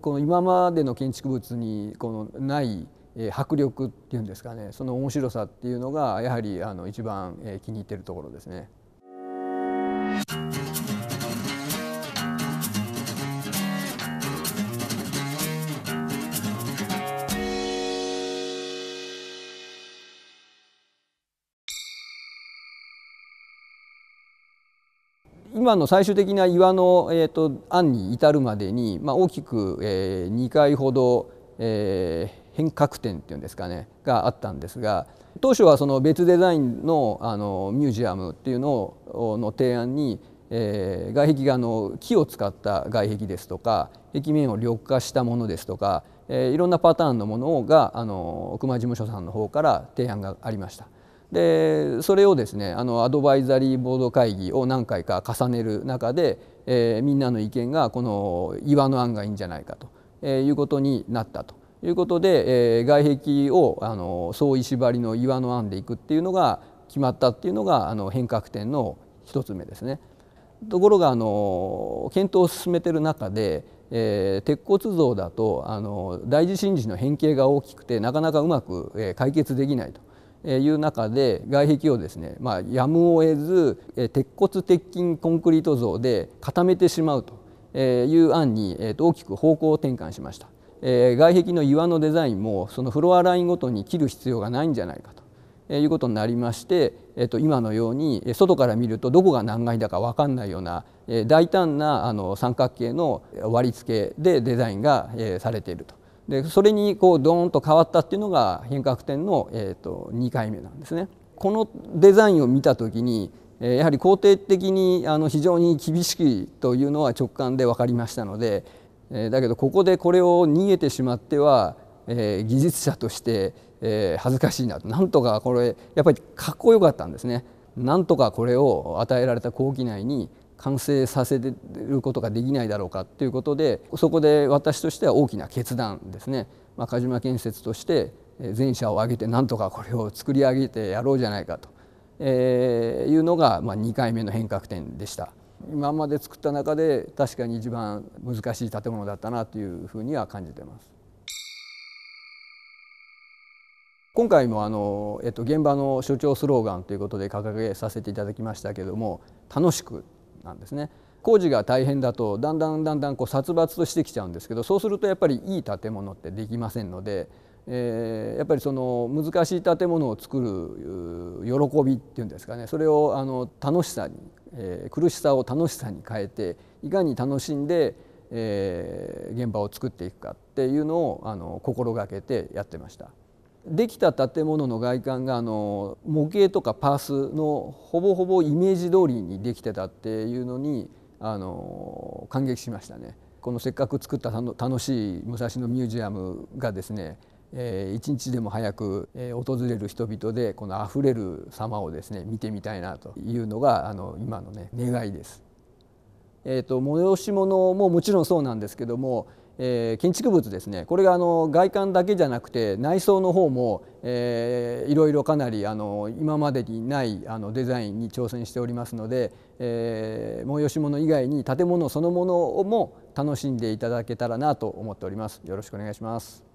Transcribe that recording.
この今までの建築物にこのない迫力っていうんですかねその面白さっていうのがやはりあの一番気に入ってるところですね。今の最終的な岩の、えーと、案に至るまでに、まあ、大きく、えー、2回ほど、えー、変革点っていうんですかねがあったんですが当初はその別デザインのあのミュージアムっていうのをの提案に、えー、外壁があの木を使った外壁ですとか壁面を緑化したものですとか、えー、いろんなパターンのものがあの熊事務所さんの方から提案がありました。でそれをですねあのアドバイザリーボード会議を何回か重ねる中で、えー、みんなの意見がこの岩の案がいいんじゃないかと、えー、いうことになったということで、えー、外壁をあの総石張りの岩の案でいくっていうのが決まったっていうのがあの変革点の一つ目ですね。ところがあの検討を進めている中で、えー、鉄骨像だとあの大地震時の変形が大きくてなかなかうまく、え解決できないと。えいう中で外壁をですね、まあ、やむを得ずえ鉄骨鉄筋コンクリート像で固めてしまうという案にえ大きく方向を転換しました。え外壁の岩のデザインもそのフロアラインごとに切る必要がないんじゃないかということになりまして、えっと、今のように外から見るとどこが何階だか分かんないようなえ大胆なあの三角形の割り付けでデザインがえされているとでそれにこうドーンと変わったっていうのが変革点の、えー、と2回目なんですね。このデザインを見た時にやはり肯定的にあの非常に厳しいというのは直感で分かりましたのでだけどここでこれを逃げてしまっては、えー、技術者として、えー、恥ずかしいなとなんとかこれやっぱりかっこよかったんですね。なんとかこれを与えられた後期内に完成させることができないだろうかということでそこで私としては大きな決断ですね、まあ、鹿島建設として全社を挙げてなんとかこれを作り上げてやろうじゃないかと、えー、いうのが、まあ、2回目の変革点でした。今まで作った中で確かに一番難しい建物だったなというふうには感じてます。今回もあの、えっと、現場の所長スローガンということで掲げさせていただきましたけれども楽しくなんですね。工事が大変だとだんだんだんだんこう殺伐としてきちゃうんですけどそうするとやっぱりいい建物ってできませんので、えー、やっぱりその難しい建物を作る喜びっていうんですかねそれをあの楽しさに、えー、苦しさを楽しさに変えていかに楽しんで、えー、現場を作っていくかっていうのをあの心がけてやってました。できた建物の外観があの模型とかパースのほぼほぼイメージ通りにできてたっていうのにあの感激しましたね。このせっかく作った楽しい武蔵野ミュージアムがですね、えー、一日でも早く、え訪れる人々でこのあふれる様をですね見てみたいなというのがあの今のね願いです。えーと、催し物ももちろんそうなんですけども、えー、建築物ですねこれがあの外観だけじゃなくて内装の方も、えー、いろいろかなりあの今までにないあのデザインに挑戦しておりますので、えー、催し物以外に建物そのものも楽しんでいただけたらなと思っております。よろしくお願いします